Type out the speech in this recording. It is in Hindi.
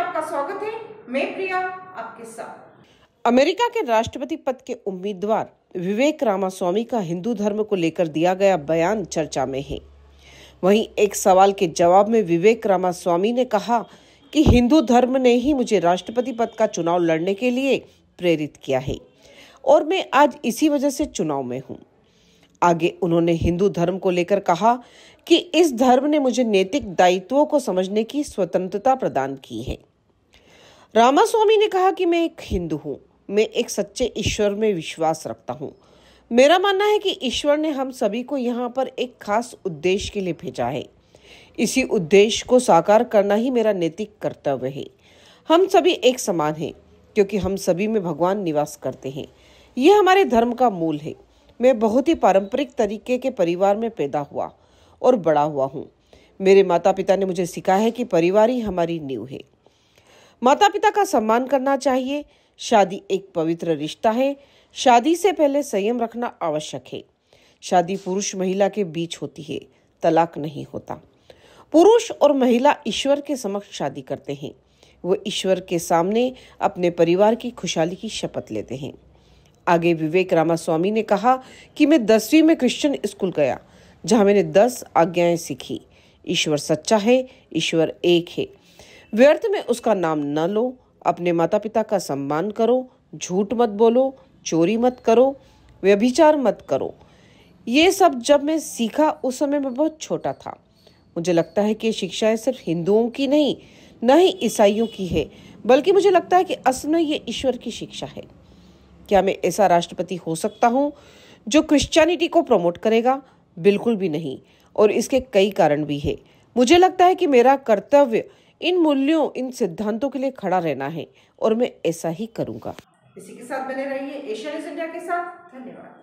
आपका स्वागत है मैं प्रिया आपके साथ अमेरिका के राष्ट्रपति पद के उम्मीदवार विवेक रामास्वामी का हिंदू धर्म को लेकर दिया गया बयान चर्चा में है वहीं एक सवाल के जवाब में विवेक रामास्वामी ने कहा कि हिंदू धर्म ने ही मुझे राष्ट्रपति पद का चुनाव लड़ने के लिए प्रेरित किया है और मैं आज इसी वजह से चुनाव में हूँ आगे उन्होंने हिंदू धर्म को लेकर कहा कि इस धर्म ने मुझे नैतिक दायित्वों को समझने की स्वतंत्रता प्रदान की है रामास्वामी ने कहा कि मैं एक हिंदू हूँ मैं एक सच्चे ईश्वर में विश्वास रखता हूँ मेरा मानना है कि ईश्वर ने हम सभी को यहाँ पर एक खास उद्देश्य के लिए भेजा है इसी उद्देश्य को साकार करना ही मेरा नैतिक कर्तव्य है हम सभी एक समान हैं क्योंकि हम सभी में भगवान निवास करते हैं यह हमारे धर्म का मूल है मैं बहुत ही पारंपरिक तरीके के परिवार में पैदा हुआ और बड़ा हुआ हूँ मेरे माता पिता ने मुझे सिखाया है कि परिवार ही हमारी नींव है माता पिता का सम्मान करना चाहिए शादी एक पवित्र रिश्ता है शादी से पहले संयम रखना आवश्यक है शादी पुरुष महिला के बीच होती है तलाक नहीं होता पुरुष और महिला ईश्वर के समक्ष शादी करते हैं वो ईश्वर के सामने अपने परिवार की खुशहाली की शपथ लेते हैं आगे विवेक रामास्वामी ने कहा कि मैं दसवीं में क्रिश्चियन स्कूल गया जहाँ मैंने दस आज्ञाएं सीखी ईश्वर सच्चा है ईश्वर एक है व्यर्थ में उसका नाम न लो अपने माता पिता का सम्मान करो झूठ मत बोलो चोरी मत करो व्यभिचार मत करो ये सब जब मैं सीखा उस समय मैं बहुत छोटा था मुझे लगता है कि शिक्षाएं सिर्फ हिंदुओं की नहीं न ही ईसाइयों की है बल्कि मुझे लगता है कि असल में ये ईश्वर की शिक्षा है क्या मैं ऐसा राष्ट्रपति हो सकता हूँ जो क्रिश्चियनिटी को प्रमोट करेगा बिल्कुल भी नहीं और इसके कई कारण भी है मुझे लगता है कि मेरा कर्तव्य इन मूल्यों इन सिद्धांतों के लिए खड़ा रहना है और मैं ऐसा ही करूंगा इसी के साथ बने रहिए एशिया न्यूज इंडिया के साथ धन्यवाद